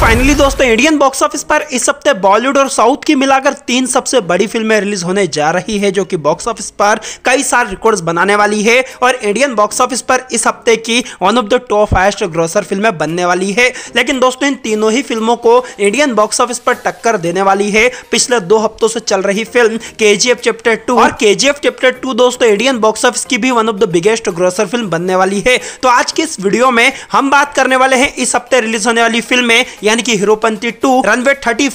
finally दोस्तों Indian box office पर इस हफ्ते बॉलीवुड और साउथ की मिलाकर तीन सबसे बड़ी फिल्में रिलीज होने जा रही है जो कि बॉक्स ऑफिस पर कई सारे रिकॉर्ड्स बनाने वाली है और इंडियन बॉक्स ऑफिस पर इस हफ्ते की one of the top highest grosser फिल्में बनने वाली है लेकिन दोस्तों इन तीनों ही फिल्मों को इंडियन बॉक्स ऑफिस पर टक्कर देने वाली है पिछले दो हफ्तों से चल रही फिल्म के चैप्टर टू और के चैप्टर टू दोस्तों इंडियन बॉक्स ऑफिस की भी one of the biggest grosser film बनने वाली है तो आज की इस वीडियो में हम बात करने वाले हैं इस हफ्ते रिलीज होने वाली फिल्में यानी कि हीरोपंती टू रनवे थर्टी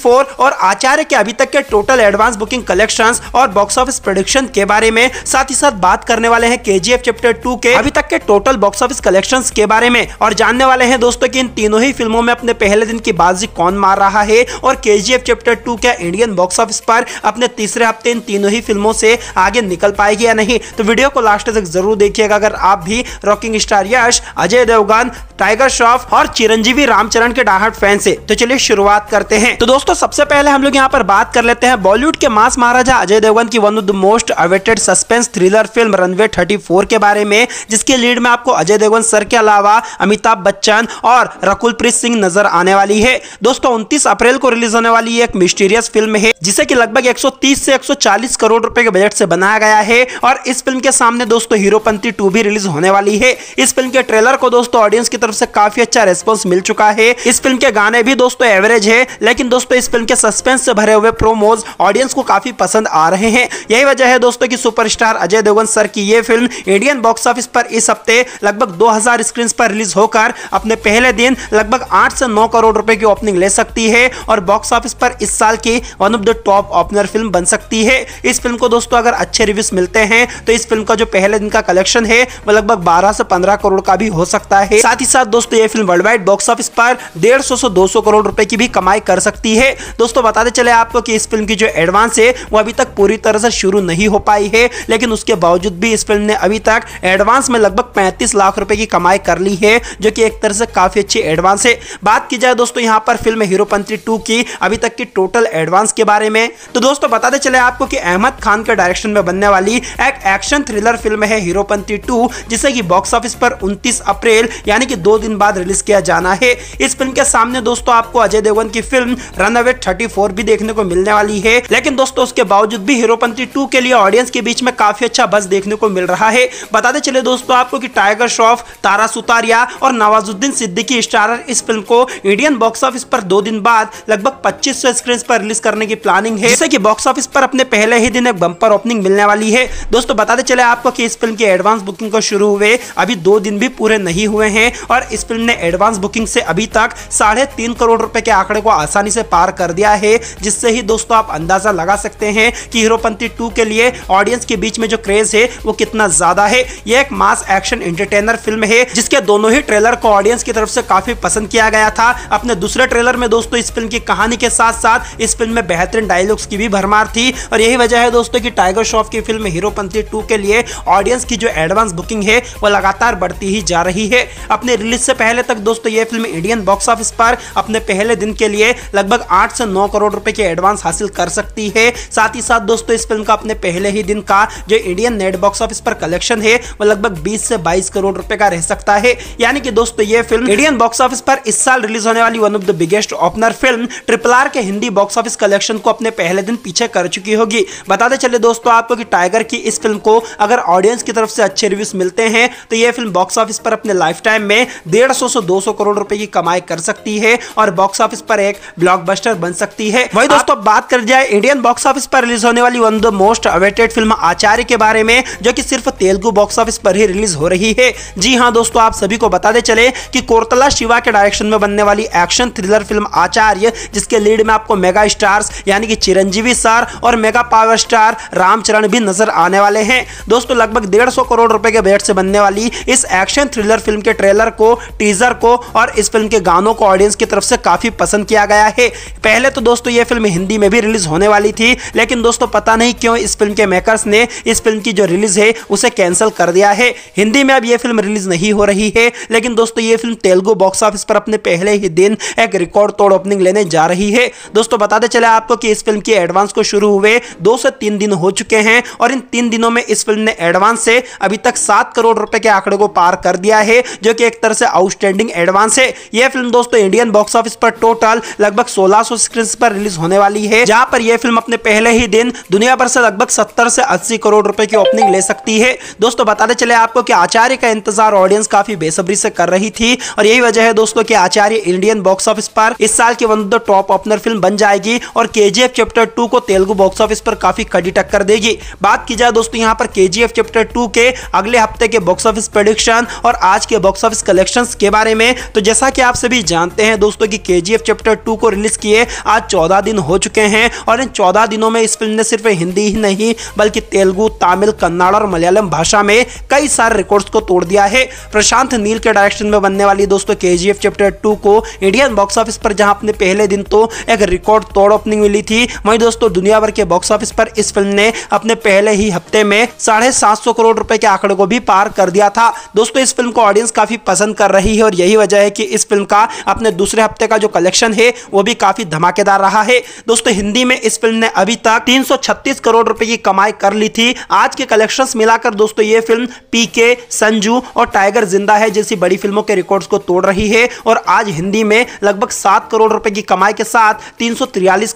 और आचार्य के अभी तक के टोटल एडवांस बुकिंग कलेक्शन और बॉक्स ऑफिस प्रोडिक्शन के बारे में साथ ही साथ बात करने वाले हैं केजीएफ चैप्टर टू के अभी तक के टोटल बॉक्स ऑफिस कलेक्शन के बारे में और जानने वाले हैं दोस्तों की इन तीनों ही फिल्मों में अपने पहले दिन की बाजी कौन मार रहा है और के चैप्टर टू के इंडियन बॉक्स ऑफिस पर अपने तीसरे हफ्ते इन तीनों ही फिल्मों से आगे निकल पाएगी या नहीं तो वीडियो को लास्ट तक जरूर देखिएगा अगर आप भी रॉकिंग स्टार यश अजय देवगन टाइगर श्रॉफ और चिरंजीवी रामचरण के डाहट फैंस से तो चलिए शुरुआत करते हैं तो दोस्तों सबसे पहले हम लोग यहाँ पर बात कर लेते हैं बॉलीवुड के मास महाराजा अजय देवगन की one of the most awaited suspense thriller film runway thirty के बारे में जिसके लीड में आपको अजय देवगन सर के अलावा अमिताभ बच्चन और रकुलप्रीत सिंह नजर आने वाली है दोस्तों उन्तीस अप्रैल को रिलीज होने वाली एक मिस्टीरियस फिल्म है जिसे की लगभग एक से चालीस करोड़ रुपए के बजट से बनाया गया है और इस फिल्म के सामने दोस्तों हीरोपंथी टू भी रिलीज होने वाली है इस फिल्म के ट्रेलर को दोस्तों ऑडियंस की तरफ से काफी अच्छा रेस्पॉन्स मिल चुका है इस फिल्म के गाने गाने भी दोस्तों एवरेज है लेकिन दोस्तों इस फिल्म के सस्पेंस से भरे हुए प्रोमोज ऑडियंस को काफी पसंद आ रहे हैं यही वजह है दोस्तों की सुपरस्टार अजय देवगन सर की यह फिल्म इंडियन बॉक्स ऑफिस पर इस हफ्ते लगभग 2000 स्क्रीन पर रिलीज होकर अपने पहले दिन लगभग 8 से 9 करोड़ रुपए की ओपनिंग ले सकती है और बॉक्स ऑफिस पर इस साल की one of the top opener film बन सकती है इस फिल्म को दोस्तों अगर अच्छे रिव्यूज मिलते हैं तो इस फिल्म का जो पहले दिन का कलेक्शन है वो लगभग बारह से पंद्रह करोड़ का भी हो सकता है साथ ही साथ दोस्तों ये film worldwide box office पर डेढ़ सौ दो 200 करोड़ रुपए की भी कमाई कर सकती है दोस्तों बताते चले आपको कि इस फिल्म की जो एडवांस है वो अभी तक पूरी तरह से शुरू नहीं हो पाई है लेकिन उसके बावजूद भी इस फिल्म ने अभी तक एडवांस में लगभग पैंतीस लाख रुपए की कमाई कर ली है जो कि एक तरह से काफी अच्छी एडवांस है बात की जाए दोस्तों यहाँ पर फिल्म हीरोपंथी टू की अभी तक की टोटल एडवांस के बारे में तो दोस्तों बताते चले आपको कि अहमद खान के डायरेक्शन में बनने वाली एक एक्शन थ्रिलर फिल्म है हीरोपंथी टू जिसे कि बॉक्स ऑफिस पर 29 अप्रैल यानी कि दो दिन बाद रिलीज किया जाना है इस फिल्म के सामने दो दोस्तों आपको अजय देवगन की फिल्म रन अवे थर्टी भी देखने को मिलने वाली है लेकिन दोस्तों उसके बावजूद भी हीरोपंथी टू के लिए ऑडियंस के बीच में काफी अच्छा बस देखने को मिल रहा है बताते चले दोस्तों आपको की टाइगर श्रॉफ तारा सुतारिया और नवाजुद्दीन सिद्दीकी स्टारर इस फिल्म को इंडियन बॉक्स ऑफिस पर दो दिन बाद लगभग 2500 स्क्रीन पर रिलीज करने की प्लानिंग है जैसे कि बॉक्स ऑफिस पर अपने पहले ही दिन एक बम्पर ओपनिंग मिलने वाली है दोस्तों बताते चले आपको कि इस फिल्म की एडवांस बुकिंग को शुरू हुए अभी दो दिन भी पूरे नहीं हुए हैं और इस फिल्म ने एडवांस बुकिंग से अभी तक साढ़े तीन करोड़ रुपए के आंकड़े को आसानी से पार कर दिया है जिससे ही दोस्तों आप अंदाजा लगा सकते हैं कि हीरोपंथी टू के लिए ऑडियंस के बीच में जो क्रेज है वो कितना ज्यादा है यह एक मास एक्शन एंटरटेनर फिल्म है जिसके दोनों ही ट्रेलर को ऑडियंस की तरफ से काफी पसंद किया गया था अपने दूसरे ट्रेलर में दोस्तों इस फिल्म की कहानी के साथ साथ इस फिल्म में बेहतरीन डायलॉग्स की भी भरमार थी और यही वजह है दोस्तों की टाइगर श्रॉफ की फिल्म हीरोपंथी टू के लिए ऑडियंस की जो एडवांस बुकिंग है वो लगातार बढ़ती ही जा रही है अपने रिलीज से पहले तक दोस्तों ये फिल्म इंडियन बॉक्स ऑफिस पर अपने पहले दिन के लिए लगभग आठ से नौ करोड़ रुपए की एडवांस हासिल कर सकती है साथ ही साथ दोस्तों इस फिल्म का अपने पहले ही दिन का जो इंडियन नेट बॉक्स ऑफिस पर कलेक्शन है वो लगभग बीस से बाईस करोड़ रुपए का रह सकता है यानी कि दोस्तों ये फिल्म इंडियन बॉक्स ऑफिस पर इस साल रिलीज होने वाली one of the biggest opener film triple R के हिंदी बॉक्स ऑफिस कलेक्शन को अपने पहले दिन पीछे कर चुकी होगी बताते चले दोस्तों आपको कि टाइगर की इस फिल्म को अगर ऑडियंस की तरफ से अच्छे रिव्यूज मिलते हैं तो यह फिल्म बॉक्स ऑफिस पर अपने लाइफ टाइम में डेढ़ सौ से दो करोड़ रुपए की कमाई कर सकती है है और बॉक्स ऑफिस पर एक ब्लॉकबस्टर बन सकती है वही दोस्तों बात कर जाए इंडियन बॉक्स ऑफिस पर रिलीज होने वाली one the most awaited film Acharya के बारे में जो कि सिर्फ तेलुगु बॉक्स ऑफिस पर ही रिलीज हो रही है जी हाँ दोस्तों आप सभी को बता दे चले कि कोरतला शिवा के डायरेक्शन में बनने वाली एक्शन थ्रिलर फिल्म आचार्य जिसके लीड में आपको मेगा स्टार्स यानी कि चिरंजीवी सर और मेगा पावर स्टार रामचरण भी नजर आने वाले हैं दोस्तों लगभग डेढ़ करोड़ रुपए के बजट से बनने वाली इस एक्शन थ्रिलर फिल्म के ट्रेलर को टीजर को और इस फिल्म के गानों को ऑडियंस के की तरफ से काफ़ी पसंद किया गया है पहले तो दोस्तों ये फिल्म हिंदी में भी रिलीज होने वाली थी लेकिन दोस्तों पता नहीं क्यों इस फिल्म के मेकर्स ने इस फिल्म की जो रिलीज है उसे कैंसिल कर दिया है हिंदी में अब ये फिल्म रिलीज नहीं हो रही है लेकिन दोस्तों ये फिल्म तेलुगु बॉक्स ऑफिस पर अपने पहले ही दिन एक रिकॉर्ड तोड़ ओपनिंग लेने जा रही है दोस्तों बताते चले आपको कि इस फिल्म की एडवांस को शुरू हुए दो से तीन दिन हो चुके हैं और इन तीन दिनों में इस फिल्म ने एडवांस से अभी तक सात करोड़ रुपए के आंकड़े को पार कर दिया है जो कि एक तरह से आउटस्टैंडिंग एडवांस है यह फिल्म दोस्तों इंडियन बॉक्स ऑफिस पर टोटल लगभग 1600 स्क्रीन पर रिलीज होने वाली है जहां पर यह फिल्म अपने पहले ही दिन दुनिया भर से लगभग 70 से 80 करोड़ रुपए की ओपनिंग ले सकती है दोस्तों बताते चले आपको कि आचार्य का इंतजार ऑडियंस काफी बेसब्री से कर रही थी और यही वजह है दोस्तों की आचार्य इंडियन बॉक्स ऑफिस पर इस साल की one the top opener film बन जाएगी और के चैप्टर टू को तेलुगु बॉक्स ऑफिस पर काफी कड़ी टक्कर देगी बात की जाए दोस्तों यहाँ पर के चैप्टर टू के अगले हफ्ते के बॉक्स ऑफिस प्रोडिक्शन और आज के बॉक्स ऑफिस कलेक्शन के बारे में तो जैसा कि आप सभी जानते हैं दोस्तों कि K G F chapter two को रिलीज किए आज चौदह दिन हो चुके हैं और इन चौदह दिनों में इस फिल्म ने सिर्फ हिंदी ही नहीं बल्कि तेलुगु तमिल कन्नड़ और मलयालम भाषा में कई सारे रिकॉर्ड्स को तोड़ दिया है प्रशांत नील के डायरेक्शन में बनने वाली दोस्तों K G F chapter two को इंडियन बॉक्स ऑफिस पर जहां अपने पहले दिन तो एक रिकॉर्ड तोड़ ओपनिंग मिली थी वहीं दोस्तों दुनिया भर के बॉक्स ऑफिस पर इस फिल्म ने अपने पहले ही हफ्ते में साढ़े सात सौ करोड़ रुपए के आंकड़े को भी पार कर दिया था दोस्तों इस फिल्म को ऑडियंस काफी पसंद कर रही है और यही वजह है कि इस फिल्म का अपने दूसरे दूसरे हफ्ते का जो कलेक्शन है वो भी काफ़ी धमाकेदार रहा है दोस्तों हिंदी में इस फिल्म ने अभी तक 336 करोड़ रुपए की कमाई कर ली थी आज के कलेक्शंस मिलाकर दोस्तों ये फिल्म पीके संजू और टाइगर जिंदा है जैसी बड़ी फिल्मों के रिकॉर्ड्स को तोड़ रही है और आज हिंदी में लगभग सात करोड़ रुपए की कमाई के साथ तीन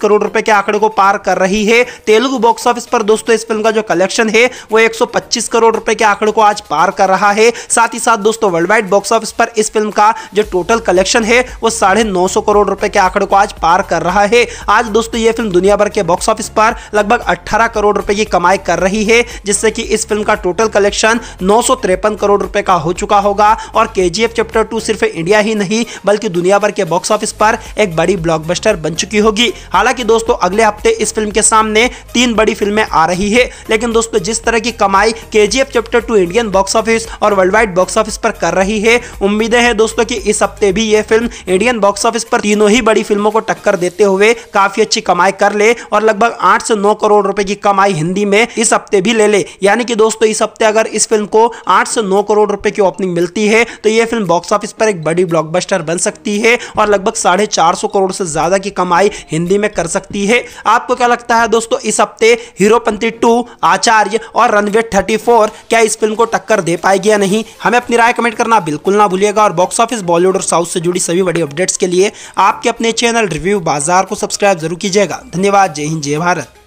करोड़ रुपए के आंकड़े को पार कर रही है तेलुगु बॉक्स ऑफिस पर दोस्तों इस फिल्म का जो कलेक्शन है वो 125 करोड़ रुपए के आंकड़े को आज पार कर रहा है साथ ही साथ दोस्तों वर्ल्ड वाइड बॉक्स ऑफिस पर इस फिल्म का जो टोटल कलेक्शन है वो साढ़े नौ सौ करोड़ रुपए के आंकड़े को आज पार कर रहा है आज दोस्तों ये फिल्म दुनिया भर के बॉक्स ऑफिस पर लगभग अट्ठारह करोड़ रुपए की कमाई कर रही है जिससे कि इस फिल्म का टोटल कलेक्शन नौ करोड़ रुपए का हो चुका होगा और के चैप्टर टू सिर्फ इंडिया ही नहीं बल्कि दुनिया भर के बॉक्स ऑफिस पर एक बड़ी ब्लॉकबस्टर बन चुकी होगी हालांकि दोस्तों अगले हफ्ते इस फिल्म के सामने तीन बड़ी फिल्में आ रही है लेकिन दोस्तों जिस तरह की कमाई के chapter two Indian box office और वर्ल्ड वाइड बॉक्स ऑफिस पर कर रही है उम्मीदें हैं दोस्तों कि इस हफ्ते भी ये फिल्म इंडियन लेकिन बॉक्स ऑफिस पर तीनों ही बड़ी फिल्मों को टक्कर देते हुए काफी अच्छी कमाई कर ले और लगभग आठ से नौ करोड़ रुपए की कमाई हिंदी में इस हफ्ते भी ले ले यानी कि दोस्तों इस हफ्ते अगर इस फिल्म को आठ से नौ करोड़ रुपए की ओपनिंग मिलती है तो यह फिल्म बॉक्स ऑफिस पर एक बड़ी ब्लॉकबस्टर बन सकती है और लगभग साढ़े चार सौ करोड़ से ज्यादा की कमाई हिंदी में कर सकती है आपको क्या लगता है दोस्तों इस हफ्ते हीरोपंथी टू आचार्य और रनवे थर्टी फोर क्या इस फिल्म को टक्कर दे पाएगी या नहीं हमें अपनी राय कमेंट करना बिल्कुल ना भूलिएगा और बॉक्स ऑफिस बॉलीवुड और साउथ से जुड़ी सभी बड़ी अपडेट अपडेट्स के लिए आपके अपने चैनल रिव्यू बाजार को सब्सक्राइब जरूर कीजिएगा धन्यवाद जय हिंद जय भारत